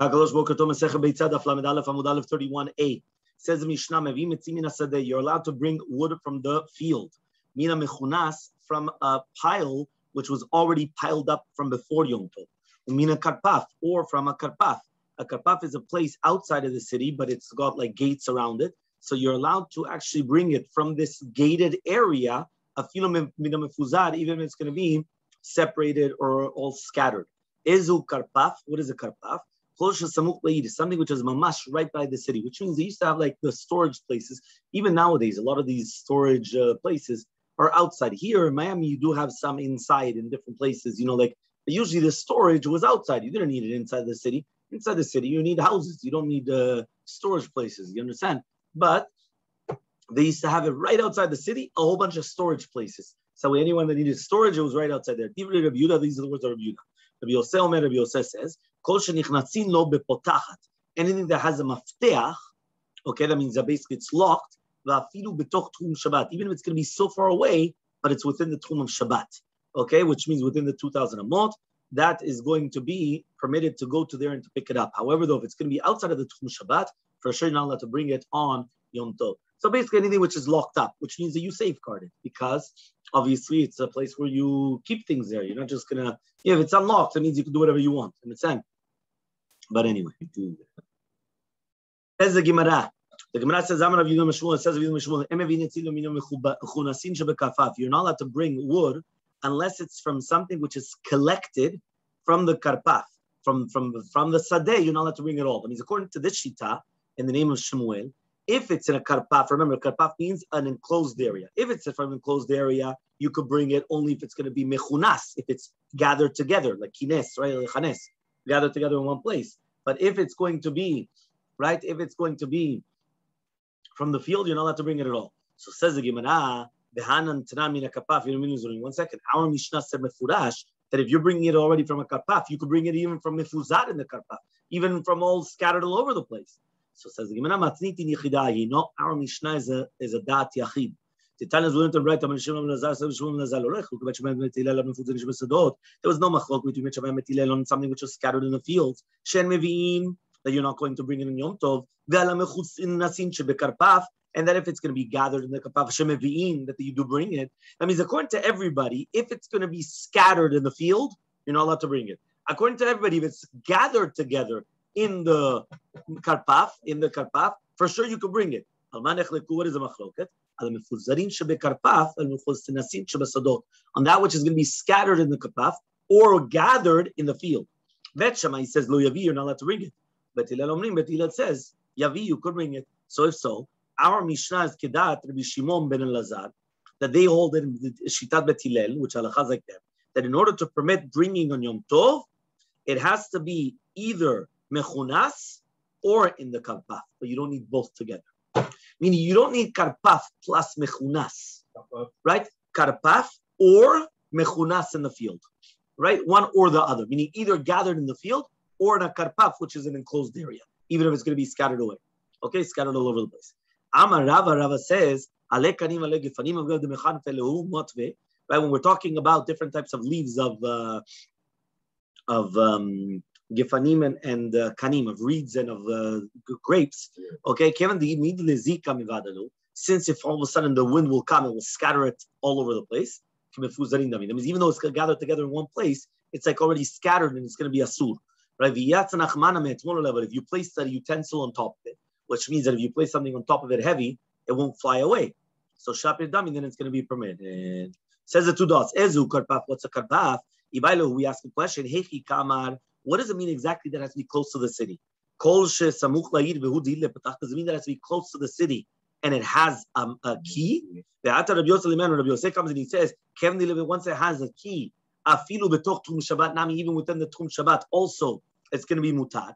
Kakalosh Boker Beitzad Lamed Aleph Amud Aleph 31a says Mishnah Asadeh. You're allowed to bring wood from the field. Mina Mechunas from a pile which was already piled up from before Yom Tov. Mina Karpaf or from a karpath. A karpath is a place outside of the city, but it's got like gates around it. So you're allowed to actually bring it from this gated area, Afilo Mina Mefuzad, even if it's going to be separated or all scattered. Ezu karpath? What is a karpath? something which is mamash right by the city, which means they used to have like the storage places. Even nowadays, a lot of these storage uh, places are outside. Here in Miami, you do have some inside in different places. You know, like usually the storage was outside. You didn't need it inside the city. Inside the city, you need houses. You don't need uh, storage places. You understand? But they used to have it right outside the city, a whole bunch of storage places. So anyone that needed storage, it was right outside there. These are the words of Rabbi Yudah. Rabbi Yosef Omer, Rabbi Yosef says, Kol shenichnatzin lo bepotachat. Anything that has a mafteach, okay, that means that basically it's locked, va'afilu betoch tchum Shabbat, even if it's going to be so far away, but it's within the tchum of Shabbat, okay, which means within the 2,000 amot, that is going to be permitted to go to there and to pick it up. However, though, if it's going to be outside of the tchum Shabbat, for sure you're not allowed to bring it on Yom Tov. So basically, anything which is locked up, which means that you safeguard it because obviously it's a place where you keep things there. You're not just gonna, yeah, if it's unlocked, it means you can do whatever you want and it's end. But anyway, as the Gemara. The Gemara says, "Amar Avinu Mishmuel." It says Avinu Mishmuel, "Em Avinu Minu Mechunasin Shebekafaf." You're not allowed to bring wood unless it's from something which is collected from the karpaf, from from from the sadeh. You're not allowed to bring it all. That means, according to this shita, in the name of Shmuel, if it's in a karpaf, remember karpaf means an enclosed area. If it's from an enclosed area, you could bring it only if it's going to be mechunas, if it's gathered together, like kines, right, like gathered together in one place. But if it's going to be, right, if it's going to be from the field, you're not allowed to bring it at all. So says the Gemara, Behanan Tanami Kapaf, one second. Our Mishnah said Mefurash that if you're bringing it already from a karpaf, you could bring it even from Mefuzat in the karpaf, even from all scattered all over the place. So says the Gemara Matnitin Yechidai. No, our Mishnah is a is a Dat Yachid. The write. a Nazar, Nazar so Who could Metilel? There was no machlok between Bet Metilel on something which was scattered in the fields. Shen Mevi'im, that you're not going to bring it in Yom Tov. Ve'ala Mechutz in Nasin Shebekarpaf, and that if it's going to be gathered in the kapaf shemevi'in, that you do bring it. That means according to everybody, if it's going to be scattered in the field, you're not allowed to bring it. According to everybody, if it's gathered together in the karpaf, in the karpaf, for sure you could bring it. What is a machloket? On that which is going to be scattered in the kapaf or gathered in the field. Bet Shammai says, Lo Yavi, you're not allowed to bring it. But Omrim, Bet Hillel says, Yavi, you could bring it. So if so, our Mishnah is Kedat, Rabbi Shimon ben Elazar, that they hold in the Shitat Bet Hillel, which Allah like them, that in order to permit bringing on Yom Tov, it has to be either mechunas or in the karpaf, but you don't need both together. Meaning you don't need karpaf plus mechunas, right? Karpaf or mechunas in the field, right? One or the other, meaning either gathered in the field or in a karpaf, which is an enclosed area, even if it's going to be scattered away. Okay, scattered all over the place. Amar Rava, Rava says, Ale kanim ale gefanim Right, when we're talking about different types of leaves of uh, of um, gefanim and, and uh, kanim, of reeds and of uh, grapes. Okay, Kevin, the since if all of a sudden the wind will come, it will scatter it all over the place. That means even though it's gathered together in one place, it's like already scattered and it's going to be asur. Right? level. if you place that utensil on top of it, which means that if you place something on top of it heavy, it won't fly away. So shapir dami, then it's going to be permitted. Says the two dots. Ezu karpaf. What's a karpaf? Ibailu, we ask a question. Hechi kamar what does it mean exactly that has to be close to the city? does it mean that has to be close to the city and it has um, a key? The Atar Rabbi Yosef Rabbi Yosef comes and he says, once it has a key, afilu betoch tum Shabbat nami, even within the tum Shabbat, also it's going to be mutat.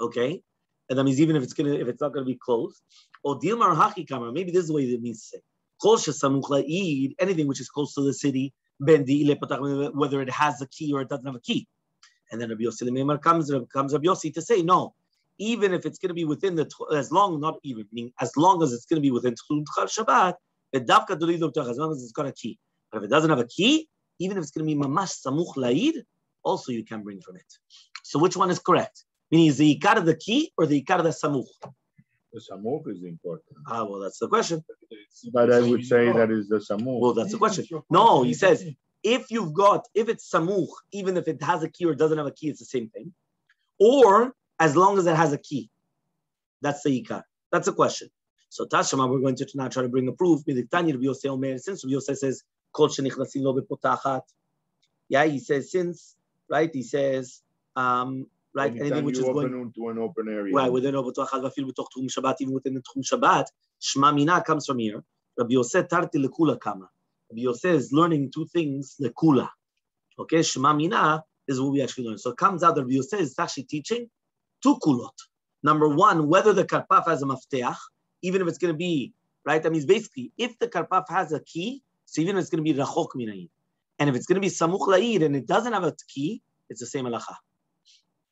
Okay, and that means even if it's going to, if it's not going to be closed, or deal marhaki kamar. Maybe this is the way it means to say. anything which is close to the city, whether it has a key or it doesn't have a key. And then Rabbi Yossi Lemimar comes, comes Rabbi Yossi to say, no, even if it's going to be within the, as long, not even, meaning as long as it's going to be within Tchul Shabbat, as long as it's got a key. But if it doesn't have a key, even if it's going to be mamash samuch laid, also you can bring from it. So which one is correct? Meaning is the ikar of the key or the ikar of the samuch? The samuch is important. Ah, well, that's the question. But I would say that is the samuch. Well, that's the question. No, he says if you've got, if it's samuch, even if it has a key or doesn't have a key, it's the same thing. Or as long as it has a key. That's the ikar. That's the question. So Tashema, we're going to now try to bring a proof. Since Yosef says, Kol Yeah, he says, since, right, he says, um, right, anything which is going... into an open area. Right, within open Shabbat, even within the Tchum Shabbat, Shma Mina comes from here. Rabbi Yosef Tarti Lekula Kama. Rabbi Yosef is learning two things, the kula. Okay, Shema Mina is what we actually learn. So it comes out that Rabbi Yosef is actually teaching two kulot. Number one, whether the karpaf has a mafteach, even if it's going to be, right? That means basically, if the karpaf has a key, so even if it's going to be rachok minayid. And if it's going to be samuch la'id and it doesn't have a key, it's the same halacha.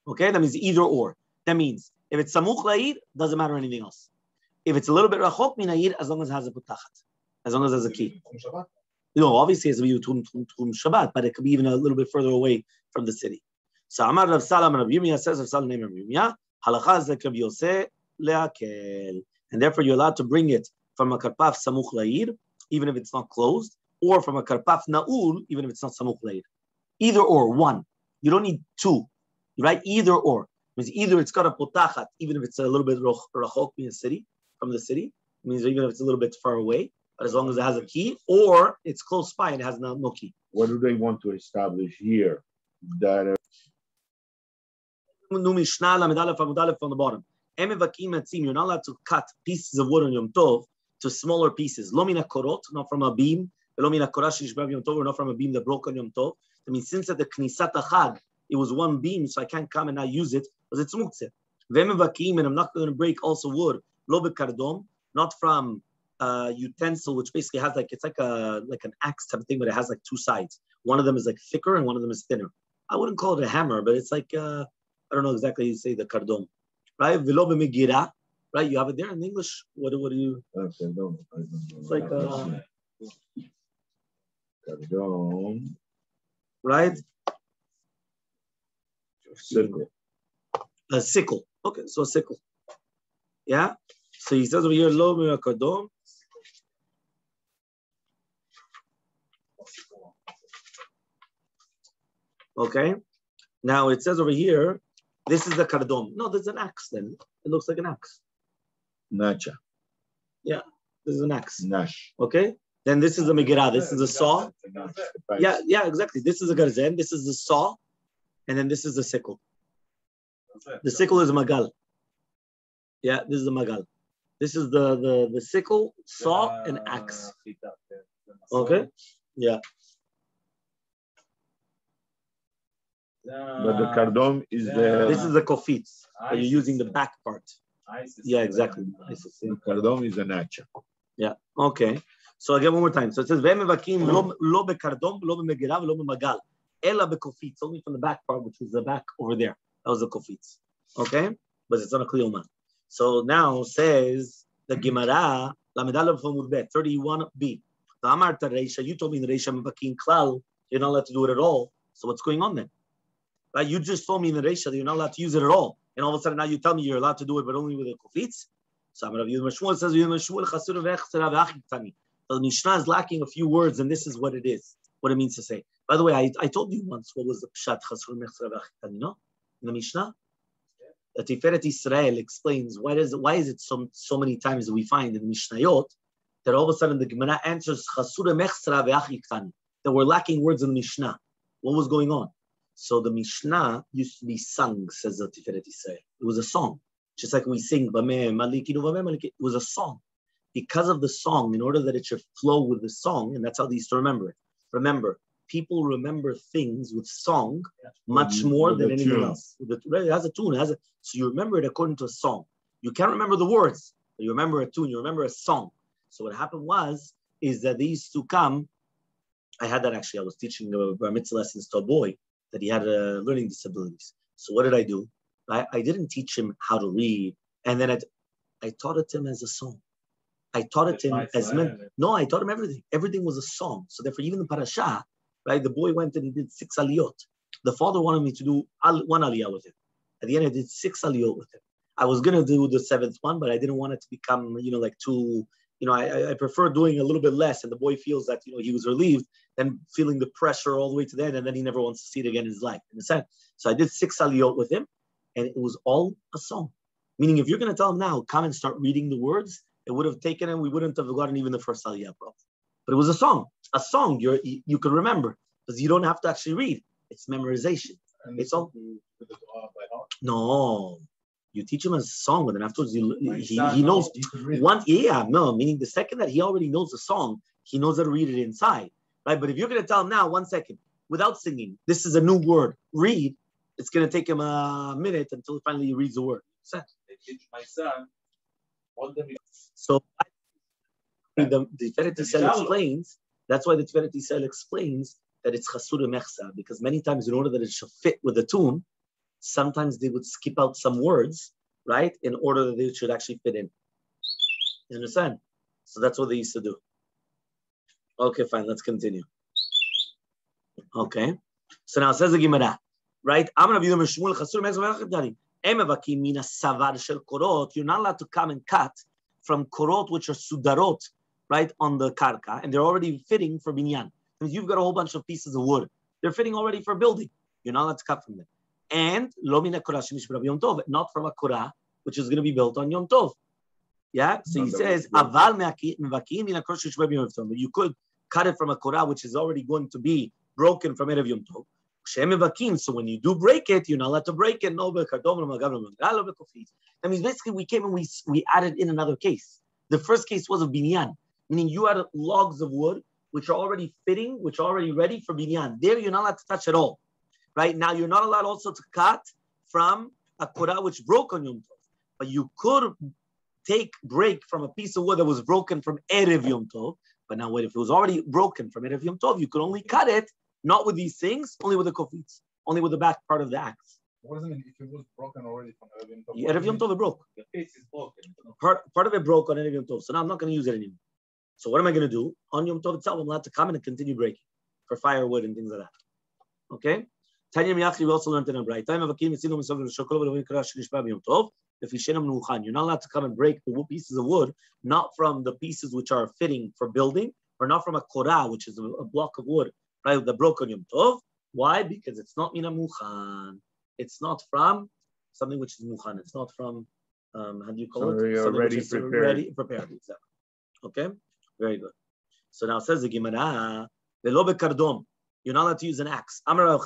Okay, that means either or. That means if it's samuch la'id, doesn't matter anything else. If it's a little bit rachok minayid, as long as it has a putachat, as long as it has a key. You know, obviously it's a view Tum Shabbat, but it could be even a little bit further away from the city. So Amar Rav Salam and Rav Yumia says Rav Salam name Rav Yumia halacha is Rav leakel, and therefore you're allowed to bring it from a karpaf samuch la'ir, even if it's not closed, or from a karpaf naul, even if it's not samuch la'ir. Either or, one. You don't need two, right? Either or. It means either it's got a potachat, even if it's a little bit rachok being the city, from the city. It means even if it's a little bit far away, as long as it has a key, or it's close by and has no, no key. What do they want to establish here? That from uh, the bottom. You're not allowed to cut pieces of wood on Yom Tov to smaller pieces. korot, not from a beam. not from a beam that broke on Yom Tov. I mean, since at the Knisat Achag, it was one beam, so I can't come and not use it, because it's Mukse. and I'm not going to break also wood. not from uh, utensil, which basically has like it's like a like an axe type of thing, but it has like two sides. One of them is like thicker and one of them is thinner. I wouldn't call it a hammer, but it's like uh, I don't know exactly. You say the cardon, right? Velo right? You have it there in English. What what do you? It's like a, uh, cardon, right? Circle. A sickle. Okay, so a sickle. Yeah. So he says over here, lo cardon. Okay. Now it says over here, this is the kardom. No, there's an axe then. It looks like an axe. Nacha. Yeah, this is an axe. Nash. Okay. Then this is a Megirah. This is a saw. Yeah, yeah, exactly. This is a garzen. This is the saw. And then this is the sickle. The sickle is magal. Yeah, this is the magal. This is the the, the sickle, saw, and axe. Okay. Yeah. But the cardom is the. This is the kofitz. Are you using the back part. Yeah, exactly. The is a nacha. Yeah. Okay. So again, one more time. So it says, והם מבכים לא בקרדום, lo be magal. במגל, be בקופיץ, only from the back part, which is the back over there. That was the kofitz. Okay? But it's not a kliyoma. So now says the Gemara, Lamedal from Urbet, 31b. The Amar Reisha, you told me in Reisha Mevakim Klal, you're not allowed to do it at all. So what's going on then? Right? You just told me in the Reisha that you're not allowed to use it at all. And all of a sudden now you tell me you're allowed to do it, but only with the kofitz. So Rav Yudhim Shmuel says, The Mishnah is lacking a few words, and this is what it is, what it means to say. By the way, I, I told you once what was the Pshat Chasur Mechsar V'Achitani, no? In the Mishnah? the Tiferet Israel explains why is, why is it so, so many times we find in Mishnayot that all of a sudden the Gemara answers Chasur Mechsar V'Achitani, that we're lacking words in the Mishnah. What was going on? So the Mishnah used to be sung, says the Tiferet Yisrael. It was a song, just like we sing, it was a song. Because of the song, in order that it should flow with the song, and that's how they used to remember it. Remember, people remember things with song much mm-hmm. more than anything else. It has a tune, it has a, so you remember it according to a song. You can't remember the words, but you remember a tune, you remember a song. So what happened was, is that these two come I had that actually. I was teaching bar mitzvah lessons to a boy, that he had uh, learning disabilities. So what did I do? I, I didn't teach him how to read, and then I, I taught it to him as a song. I taught it to him as men. No, I taught him everything. Everything was a song. So therefore, even the parasha, right, the boy went and he did six aliyot. The father wanted me to do one aliyah with him. At the end, I did six aliyot with him. I was gonna do the seventh one, but I didn't want it to become, you know, like too you know, I, I, prefer doing a little bit less, and the boy feels that you know he was relieved, than feeling the pressure all the way to the end, and then he never wants to see it again in his life. In a sense, so I did six aliyot with him, and it was all a song. Meaning, if you're going to tell him now, come and start reading the words, it would have taken him. We wouldn't have gotten even the first aliyah, bro. But it was a song, a song you you could remember because you don't have to actually read. It's memorization. And it's all. No, you teach him a song, and then afterwards he, he, he knows one. Yeah, no, meaning the second that he already knows the song, he knows how to read it inside, right? But if you're gonna tell him now, one second, without singing, this is a new word. Read. It's gonna take him a minute until finally he reads the word. Set. My son, so the, the Tiferet Yisrael explains. That's why the Tiferet Yisrael explains that it's chasura mechsa because many times in order that it should fit with the tomb, sometimes they would skip out some words, right, in order that they should actually fit in. You understand? So that's what they used to do. Okay, fine, let's continue. Okay. So now it says the Gemara, right? I'm going to view Shmuel Chasur Mezvachidari. Emevakim mina savar shel korot. You're not allowed to come and cut from korot, which are sudarot, right, on the karka, and they're already fitting for binyan. I you've got a whole bunch of pieces of wood. They're fitting already for building. You're not allowed to cut from them and lomina Korah Yom Tov, not from a Korah which is going to be built on Yom Tov. Yeah, so he says, "Aval You could cut it from a korah which is already going to be broken from Erev Yom Tov. So when you do break it, you're not allowed to break it. No, That means basically we came and we we added in another case. The first case was of binyan, meaning you had logs of wood which are already fitting, which are already ready for binyan. There you're not allowed to touch at all right? Now you're not allowed also to cut from a korah which broke on Yom Tov, but you could take break from a piece of wood that was broken from erev Yom Tov. But now, wait, if it was already broken from erev Yom Tov, you could only cut it not with these things, only with the kofits, only with the back part of the ax What does it mean if it was broken already from Erev Yom Tov? Erev Yom Tov broke. The piece is broken. Part, part of it broke on Erev Yom Tov, so now I'm not going to use it anymore. So what am I going to do on Yom Tov itself? I'm allowed to come and continue breaking for firewood and things like that. Okay, Tanya Miyachi, we also learned in a bright time of it's in the if you you're not allowed to come and break the pieces of wood, not from the pieces which are fitting for building, or not from a korah, which is a block of wood, right? The broken Yom Tov. Why? Because it's not mina muhan. It's not from something which is muhan. It's not from um, how do you call so it? Something already prepared. ready prepared. Exactly. Okay. Very good. So now it says the Gemara, velo kardom." you're not allowed to use an axe. We're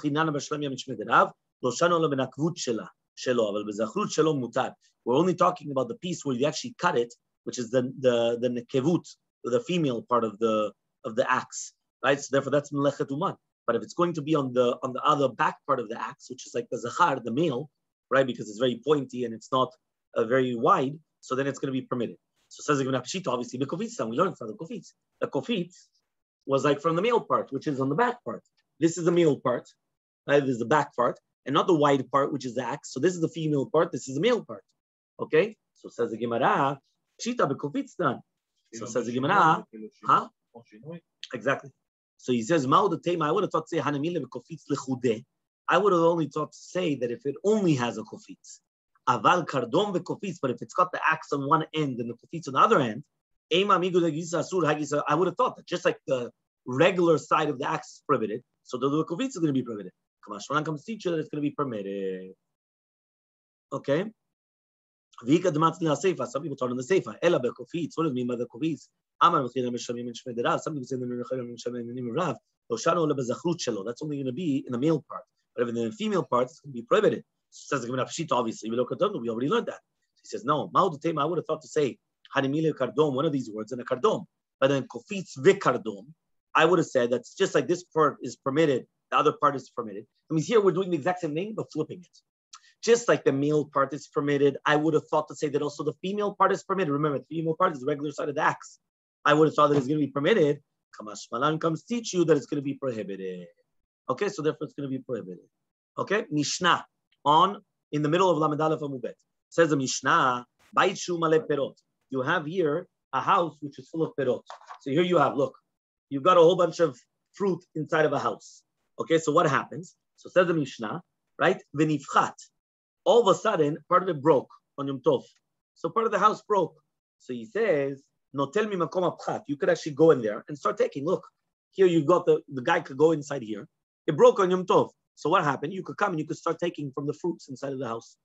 only talking about the piece where you actually cut it, which is the, the, the nekevut, the female part of the, of the axe, right? So therefore that's melechet uman. But if it's going to be on the on the other back part of the axe, which is like the zahar, the male, right? Because it's very pointy and it's not uh, very wide, so then it's going to be permitted. So says the Gemara Pshita, obviously, the kofitz, we learned from the kofitz. The kofitz, was like from the male part, which is on the back part. This is the male part, right? This is the back part, and not the wide part, which is the axe. So this is the female part, this is the male part. Okay? So says the Gemara, Shita bekofitstan. So says the Gemara, huh? Exactly. So he says, Mao the I would have thought say Hanamile kofitz lechude. I would have only thought to say that if it only has a kofitz, aval kardon bekofitz, but if it's got the axe on one end and the kofitz on the other end, I would have thought that just like the regular side of the axe is prohibited, so the lukovitz is going to be prohibited. Kamashmanan comes teach you that it's going to be permitted. Okay. Vika dematzli seifa. Some people turn on the seifa. Ela bekofitz. What does it mean by the kovitz. Amar mechina meshamim and shmed rav. Some people say the mechina meshamim and name rav. Roshano le bezachrut shelo. That's only going to be in the male part. But if in the female part, it's going to be prohibited. It says the Gemara Pshita, obviously, we already learned that. He says, no, Ma'ud I would have thought to say Harimile Kardom, one of these words, and a Kardom. But then Kofitz Vikardom, I would have said that's just like this part is permitted, the other part is permitted. I mean, here we're doing the exact same thing, but flipping it. Just like the male part is permitted, I would have thought to say that also the female part is permitted. Remember, the female part is the regular side of the axe. I would have thought that it's going to be permitted. Kamashmalan comes teach you that it's going to be prohibited. Okay, so therefore it's going to be prohibited. Okay, Mishnah on in the middle of Lamed Amubet says the Mishnah, Baichu Shumale Perot you have here a house which is full of perot. So here you have, look, you've got a whole bunch of fruit inside of a house. Okay, so what happens? So says the Mishnah, right? Venifchat. All of a sudden, part of it broke on Yom Tov. So part of the house broke. So he says, no, tell me makom apchat. You could actually go in there and start taking. Look, here you got the, the guy could go inside here. It broke on Yom Tov. So what happened? You could come and you could start taking from the fruits inside of the house.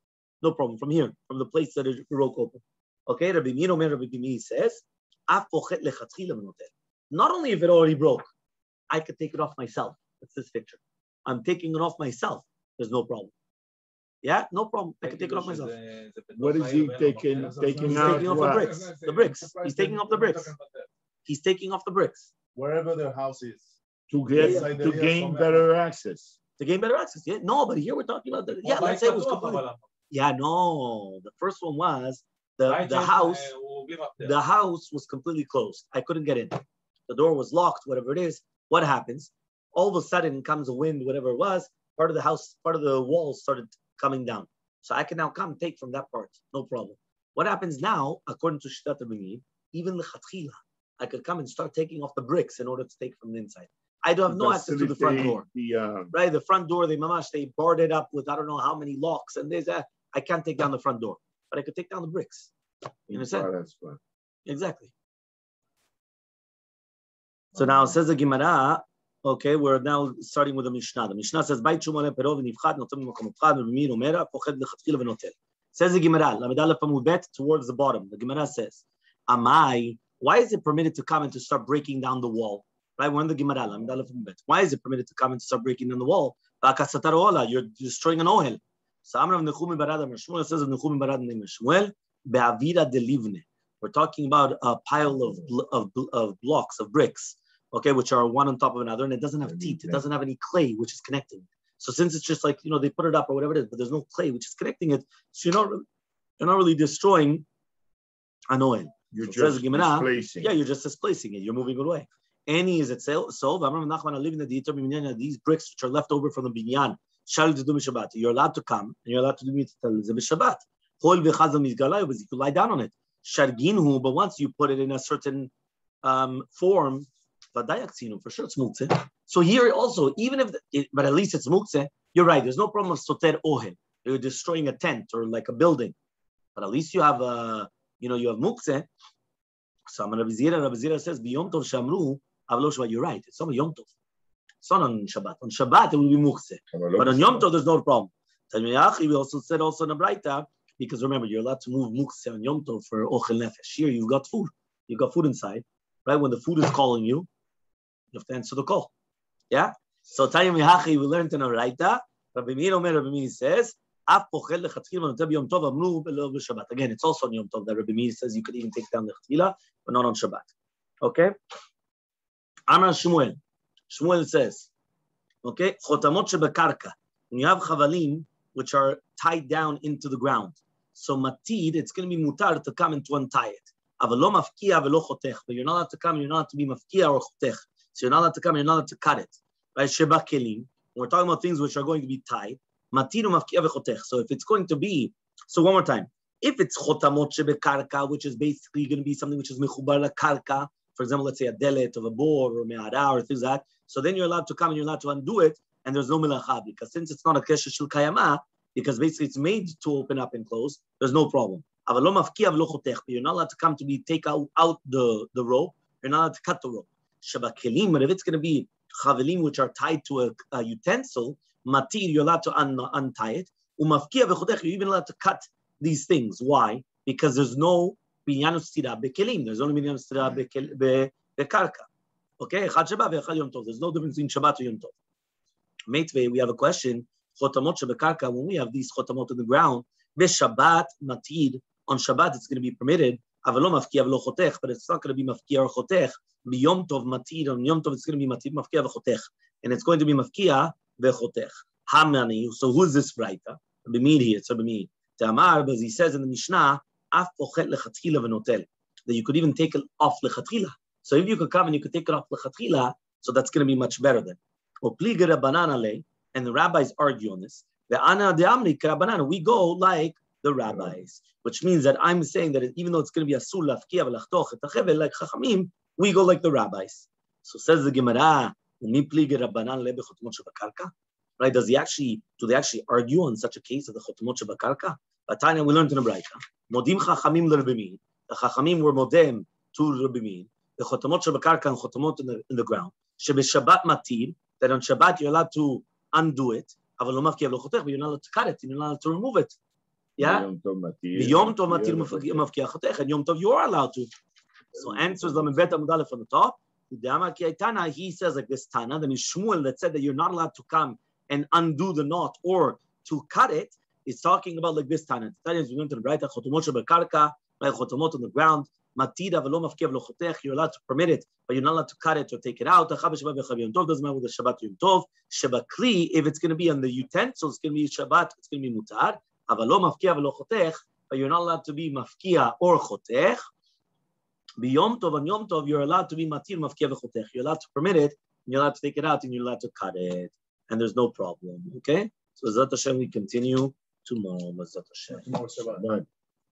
No problem. From here, from the place that it broke open. Okay, Rabbi Minomer Rabbi Bimi says, Not only if it already broke, I could take it off myself. That's this picture. I'm taking it off myself. There's no problem. Yeah, no problem. I can take it off myself. What is he taking? Taking out taking off the bricks. The bricks. He's taking off the bricks. He's taking off the bricks. Wherever the house is. To get yeah, to gain better access. To gain better access. Yeah. No, but here we're talking about the yeah. Oh, let's say it was. Kabbalah. Yeah, no. The first one was the, the house uh, the house was completely closed. I couldn't get in. The door was locked, whatever it is. What happens? All of a sudden comes a wind, whatever it was. Part of the house, part of the walls started coming down. So I can now come take from that part, no problem. What happens now, according to Shittat Aminim, even the Khatkhila, I could come and start taking off the bricks in order to take from the inside. I don't have no access to the front door. The, uh... Um, right, the front door, they mamash, they barred it up with I don't know how many locks, and there's a, uh, I can't take down the front door but I could take down the bricks. You understand? Right. Exactly. So now says the Gemara, okay, we're now starting with the Mishnah. The Mishnah says, בית שום עולה פירו ונבחד, נותן ממקום אחד, וממין אומר, פוחד לכתחילה Says the Gemara, La'midah עמוד towards the bottom. The Gemara says, am I, why is it permitted to come and to start breaking down the wall? Right, we're in the Gemara, la'midah עמוד Why is it permitted to come and to start breaking down the wall? You're destroying an ohel. So Amrav Nechum Barad Amar says of Nechum Barad Amar Be'avira delivne. We're talking about a pile of, of, of blocks, of bricks, okay, which are one on top of another, and it doesn't have teeth. It doesn't have any clay which is connecting. So since it's just like, you know, they put it up or whatever it is, but there's no clay which is connecting it, so you're not, you're not really destroying an oil. You're so just displacing. Yeah, you're just displacing it. You're moving it away. Any is itself. So these bricks which are left over from the binyan Shabbat. You're allowed to come and you're allowed to do mitzvah Shabbat. Hol v'chazam nizgalay, because you could lie down on it. Sharginhu, but once you put it in a certain um, form, vadayaksinu, for sure it's muktzeh. So here also, even if, the, but at least it's muktzeh, you're right, there's no problem of soter ohen. You're destroying a tent or like a building. But at least you have a, you know, you have muktzeh. So I'm Rabbi Zira, Rabbi Zira says, biyom tov shamru, avlo You're right, it's some a yom tov. It's not on Shabbat. On Shabbat, it will be mukse. But on Yom Tov, there's no problem. Tanmiach, we also said also in the Breita, because remember, you're allowed to move mukse on Yom Tov for ochel nefesh. Here, you've got food. You've got food inside. Right? When the food is calling you, you have to answer the call. Yeah? So Tanmiach, we learned in the Breita, Rabbi Meir Omer, Rabbi Meir says, Again, it's also on Yom Tov that Rabbi Meir says you could even take down the Chatila, but not on Shabbat. Okay? Amar Shmuel. Shmuel says, okay, chotamot shebekarka. When you have chavalim, which are tied down into the ground. So matid, it's going to be mutar to come and to untie it. Avelo mafkia chotech. But you're not allowed to come, you're not allowed to be mafkia or chotech. So you're not allowed to come, you're not allowed to cut it. Right? Shebakelim. We're talking about things which are going to be tied. Matid mafkia vechotech. So if it's going to be, so one more time. If it's chotamot shebekarka, which is basically going to be something which is mechubar la karka, for example, let's say a delet of a boar or me'ara or things like that, so then you're allowed to come and you're allowed to undo it, and there's no melacha because since it's not a kesher shel kayama, because basically it's made to open up and close, there's no problem. You're not allowed to come to be take out, out the, the rope. You're not allowed to cut the rope. Shabakelim, but if it's going to be chavelim which are tied to a, a utensil, matir, you're allowed to un, untie it. you're even allowed to cut these things. Why? Because there's no בעניין וסתירה בכלים, there's only וסתירה בקרקע, אוקיי? אחד שבא ואחד יום טוב, there's no difference in שבת ויום טוב. we have a question, חותמות שבקרקע, when we have these חותמות on the ground, בשבת on Shabbat it's going to be permitted, אבל לא מפקיע ולא חותך, but it's not going to be מפקיע or חותך, ביום טוב מתיד, on יום טוב it's going to be מתיד, מפקיע וחותך, and it's going to be מפקיע וחותך. How many, so who's this writer? It's here, so B'mid. Tamar, but he says in the Mishnah, af pochet lechatchila v'notel. That you could even take it off lechatchila. So if you could come and you could take it off lechatchila, so that's going to be much better then. And the rabbis argue on this. We go like the rabbis, which means that I'm saying that even though it's going to be asul a sulaf like chachamim, we go like the rabbis. So says the Gemara, pliger bechotmot shavakarka. right? Does he actually do they actually argue on such a case of the chotmot shavakarka? But Tanya, we learned in the Braita. Modim chachamim l'rabimim. The chachamim were modem to rabimim. The chotamot shebakarka and chotamot in the, in the ground. matir. That on Shabbat you're allowed to undo it. אבל לא מפקיע חותך, you're not allowed to cut it, you're not allowed to remove it. Yeah? ביום טוב מתיר מבקיע חותך, and יום טוב you are allowed to. So answers למ"ב עמוד א' on the top. Dama ki Tana, he says like this Tana, the means Shmuel that said that you're not allowed to come and undo the knot or to cut it is talking about like this Tana. Tana is going to write a Chotomot Shebekarka, Chotomot on the ground. Matida velo mafkev lo You're allowed to permit it, but you're not allowed to cut it or take it out. Achab Shabbat v'chav Yom Tov doesn't matter with the Shabbat Yom Tov. Shabakli if it's going to be on the utensils, it's going to be Shabbat, it's going to be mutar. Avalo mafkev lo but you're not allowed to be mafkia or chotech. Biyom Tov and Yom Tov, you're allowed to be matir mafkev lochotech. You're allowed to permit it, you're allowed to take it out, and you're allowed to cut it, and there's no problem. Okay. So Zat Hashem, we continue. ثم مزة الشباب